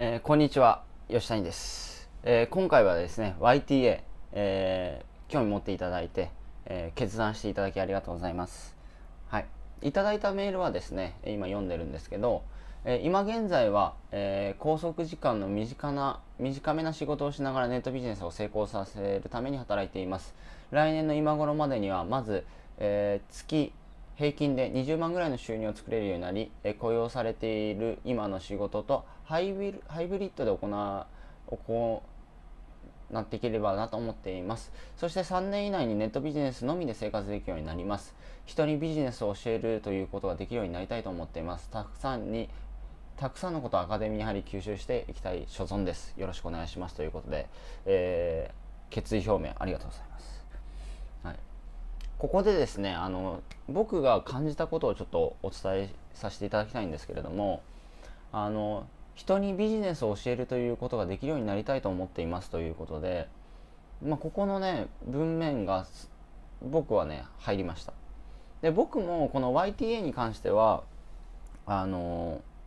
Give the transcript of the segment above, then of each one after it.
えー、こんにちは吉谷です、えー、今回はですね YTA、えー、興味持っていただいて、え決断していただきありがとうございますはいいただいたメールはですね今読んでるんですけど、え今現在は、え拘束時間の短な短めな仕事をしながらネットビジネスを成功させるために働いています来年の今頃までにはまず、え月平均で20万ぐらいの収入を作れるようになり、え雇用されている今の仕事とハイブリッドで行う行なっていければなと思っています。そして3年以内にネットビジネスのみで生活できるようになります。人にビジネスを教えるということができるようになりたいと思っています。たくさんにたくさんのことをアカデミーにやはり吸収していきたい所存です。よろしくお願いしますということで、えー、決意表明ありがとうございます。はい、ここでですねあの僕が感じたことをちょっとお伝えさせていただきたいんですけれどもあの人にビジネスを教えるということができるようになりたいと思っていますということで、まあ、ここのね文面が僕はね入りましたで僕もこの YTA に関してはあのー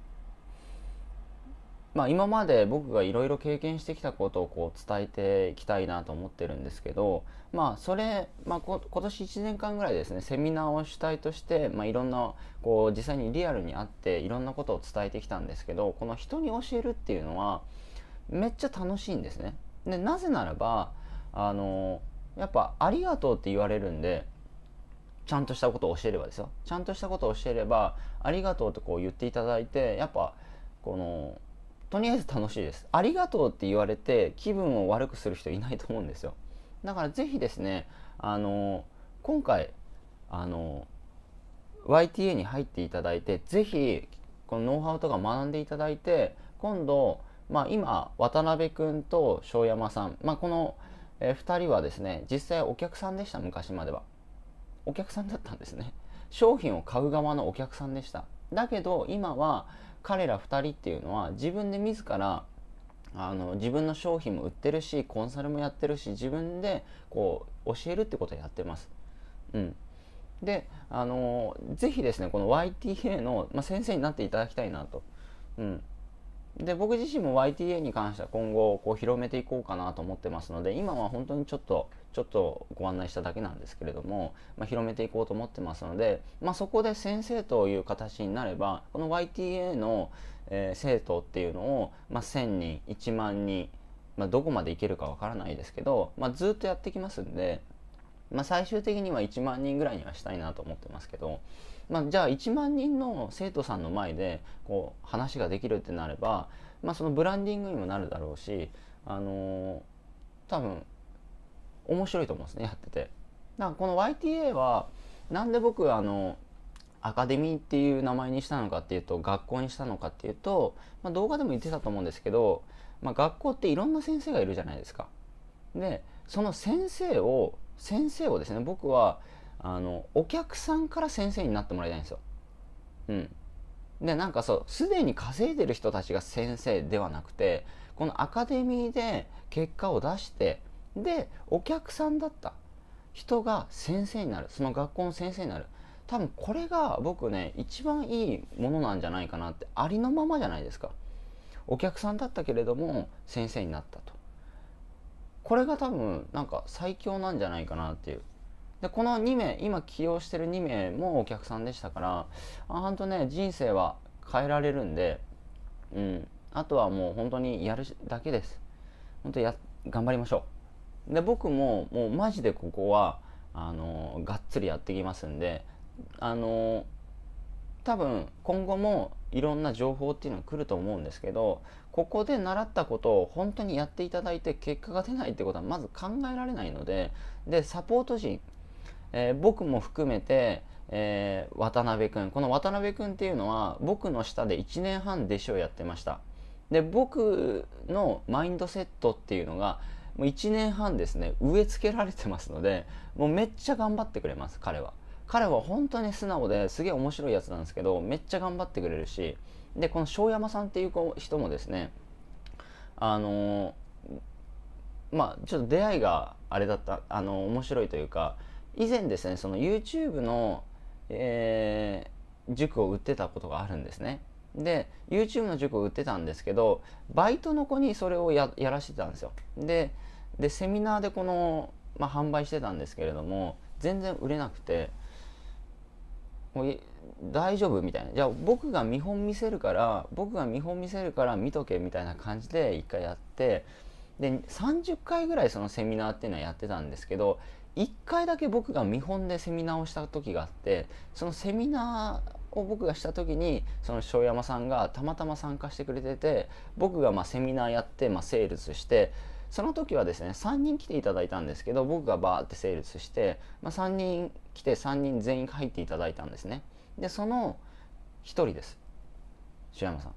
まあ、今まで僕がいろいろ経験してきたことをこう伝えていきたいなと思ってるんですけど、まあ、それ、まあ、こ今年1年間ぐらいですねセミナーを主体として、まあ、いろんなこう実際にリアルにあっていろんなことを伝えてきたんですけどこの人に教えるっていうのはめっちゃ楽しいんですね。でなぜならばあのやっぱ「ありがとう」って言われるんでちゃんとしたことを教えればですよちゃんとしたことを教えれば「ありがとう」ってこう言っていただいてやっぱこのとりあえず楽しいです。ありがとうって言われて気分を悪くする人いないと思うんですよ。だから是非ですね、あの今回あの YTA に入っていただいて是非このノウハウとか学んでいただいて今度、まあ、今渡辺君と庄山さん、まあ、この、え2人はですね実際お客さんでした昔まではお客さんだったんですね商品を買う側のお客さんでしただけど今は彼ら2人っていうのは自分で自らあの自分の商品も売ってるしコンサルもやってるし自分でこう教えるってことをやってます。うん、で、あのー、ぜひですねこの YTA の、まあ、先生になっていただきたいなと。うん、で僕自身も YTA に関しては今後こう広めていこうかなと思ってますので今は本当にちょっとちょっとご案内しただけなんですけれども、まあ、広めていこうと思ってますので、まあ、そこで先生という形になればこの YTA の、えー、生徒っていうのを、まあ、1,000人1万人、まあ、どこまでいけるかわからないですけど、まあ、ずっとやってきますんで、まあ、最終的には1万人ぐらいにはしたいなと思ってますけど。まあ、じゃあ1万人の生徒さんの前でこう話ができるってなれば、まあ、そのブランディングにもなるだろうし、あのー、多分面白いと思うんですねやってて。だからこの YTA はなんで僕あのアカデミーっていう名前にしたのかっていうと学校にしたのかっていうと、まあ、動画でも言ってたと思うんですけど、まあ、学校っていろんな先生がいるじゃないですか。でその先生を先生をですね僕はあのお客さんから先生になってもらいたいんですよ。うん、でなんかそうすでに稼いでる人たちが先生ではなくてこのアカデミーで結果を出してでお客さんだった人が先生になるその学校の先生になる多分これが僕ね一番いいものなんじゃないかなってありのままじゃないですかお客さんだったけれども先生になったとこれが多分なんか最強なんじゃないかなっていうでこの2名今起用してる2名もお客さんでしたからあほんとね人生は変えられるんで、うん、あとはもう本当にやるだけです本当や頑張りましょうで僕ももうマジでここはあのがっつりやってきますんであの多分今後もいろんな情報っていうのが来ると思うんですけどここで習ったことを本当にやっていただいて結果が出ないってことはまず考えられないのででサポート陣えー、僕も含めて、えー、渡辺君この渡辺君っていうのは僕の下で1年半弟子をやってましたで僕のマインドセットっていうのがもう1年半ですね植え付けられてますのでもうめっちゃ頑張ってくれます彼は彼は本当に素直ですげえ面白いやつなんですけどめっちゃ頑張ってくれるしでこの庄山さんっていう人もですねあのー、まあちょっと出会いがあれだったあのー、面白いというか以前ですねその YouTube の、えー、塾を売ってたことがあるんですねで YouTube の塾を売ってたんですけどバイトの子にそれをやらしてたんですよででセミナーでこの、まあ、販売してたんですけれども全然売れなくてもう大丈夫みたいなじゃあ僕が見本見せるから僕が見本見せるから見とけみたいな感じで一回やってで30回ぐらいそのセミナーっていうのはやってたんですけど1回だけ僕が見本でセミナーをした時があってそのセミナーを僕がした時にその庄山さんがたまたま参加してくれてて僕がまセミナーやって、まセールスしてその時はですね3人来ていただいたんですけど僕がバーってセールスして、まあ、3人来て3人全員入っていただいたんですねでその1人です庄山さ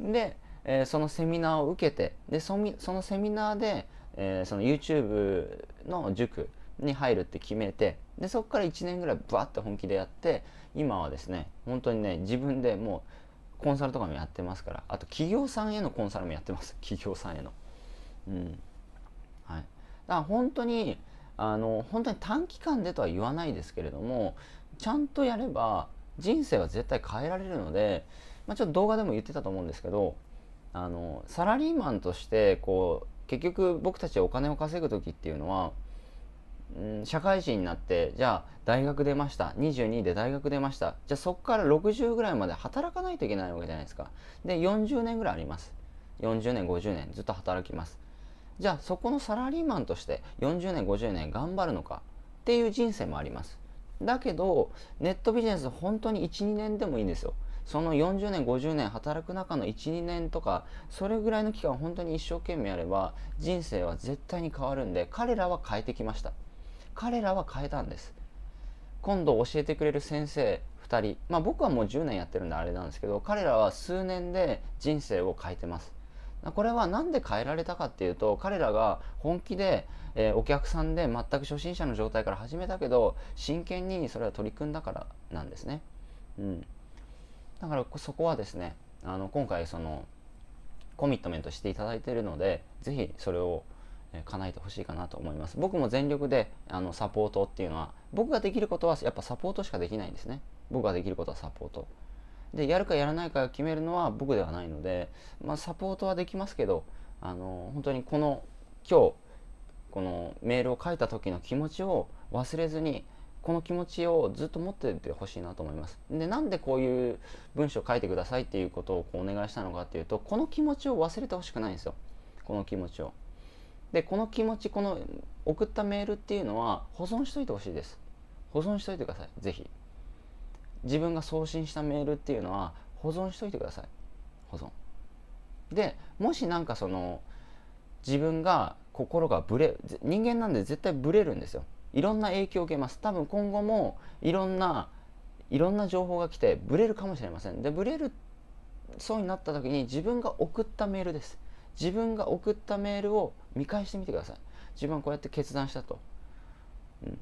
ん で、えー、そのセミナーを受けてでそのセミナーでえー、その YouTube の塾に入るって決めてでそこから1年ぐらいバッて本気でやって今はですね本当にね自分でもうコンサルとかもやってますからあと企業さんへのコンサルもやってます 企業さんへのうんはいだから本当にあの本当に短期間でとは言わないですけれどもちゃんとやれば人生は絶対変えられるので、まあ、ちょっと動画でも言ってたと思うんですけどあのサラリーマンとしてこう結局僕たちお金を稼ぐ時っていうのは、うん、社会人になってじゃあ大学出ました22で大学出ましたじゃあそこから60ぐらいまで働かないといけないわけじゃないですかで40年ぐらいあります40年50年ずっと働きますじゃあそこのサラリーマンとして40年50年頑張るのかっていう人生もありますだけどネットビジネス本当に12年でもいいんですよその40年50年働く中の12年とかそれぐらいの期間本当に一生懸命やれば人生は絶対に変わるんで彼らは変えてきました彼らは変えたんです今度教えてくれる先生2人まあ僕はもう10年やってるんであれなんですけど彼らは数年で人生を変えてますこれは何で変えられたかっていうと彼らが本気で、えー、お客さんで全く初心者の状態から始めたけど真剣にそれは取り組んだからなんですね。うんだからそこはですねあの今回そのコミットメントしていただいているので是非それを叶えてほしいかなと思います僕も全力であのサポートっていうのは僕ができることはやっぱサポートしかできないんですね僕ができることはサポートでやるかやらないか決めるのは僕ではないので、まあ、サポートはできますけどあの本当にこの今日このメールを書いた時の気持ちを忘れずにこの気持ちをずっと持っててほしいなと思います。でなんでこういう文章を書いてくださいっていうことをこうお願いしたのかっていうとこの気持ちを忘れてほしくないんですよこの気持ちを。でこの気持ちこの送ったメールっていうのは保存しといてほしいです。保存しといてください是非。自分が送信したメールっていうのは保存しといてください保存。でもし何かその自分が心がブレ人間なんで絶対ブレるんですよいろんな影響を受けます多分今後もいろんないろんな情報が来てブレるかもしれませんでブレるそうになった時に自分が送ったメールです自分が送ったメールを見返してみてください自分はこうやって決断したと、うん、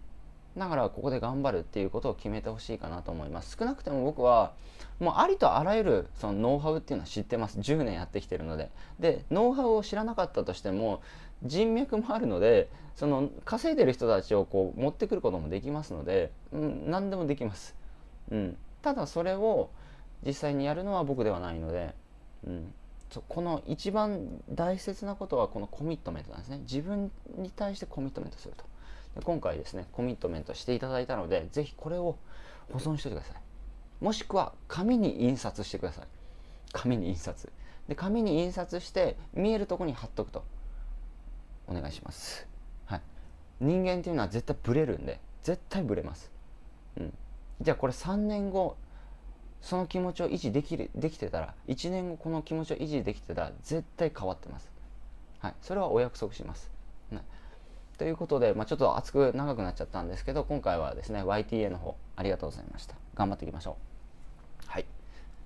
だからここで頑張るっていうことを決めてほしいかなと思います少なくても僕はもうありとあらゆるそのノウハウっていうのは知ってます10年やってきてるのででノウハウを知らなかったとしても人脈もあるのでその稼いでる人たちをこう持ってくることもできますので、うん、何でもできます、うん、ただそれを実際にやるのは僕ではないので、うん、この一番大切なことはこのコミットメントなんですね自分に対してコミットメントすると今回ですねコミットメントしていただいたので是非これを保存しておいてくださいもしくは紙に印刷してください紙に印刷で紙に印刷して見えるとこに貼っとくとお願いしますはい人間っていうのは絶対ブレるんで絶対ブレますうんじゃあこれ3年後その気持ちを維持できるできてたら1年後この気持ちを維持できてたら絶対変わってますはいそれはお約束します、ということで、まあ、ちょっと熱く長くなっちゃったんですけど今回はですね YTA の方ありがとうございました頑張っていきましょうはい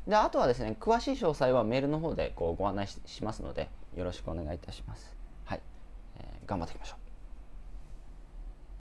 であとはですね詳しい詳細はメールの方でこうご案内しますのでよろしくお願いいたしますはい、えー、頑張っていきましょう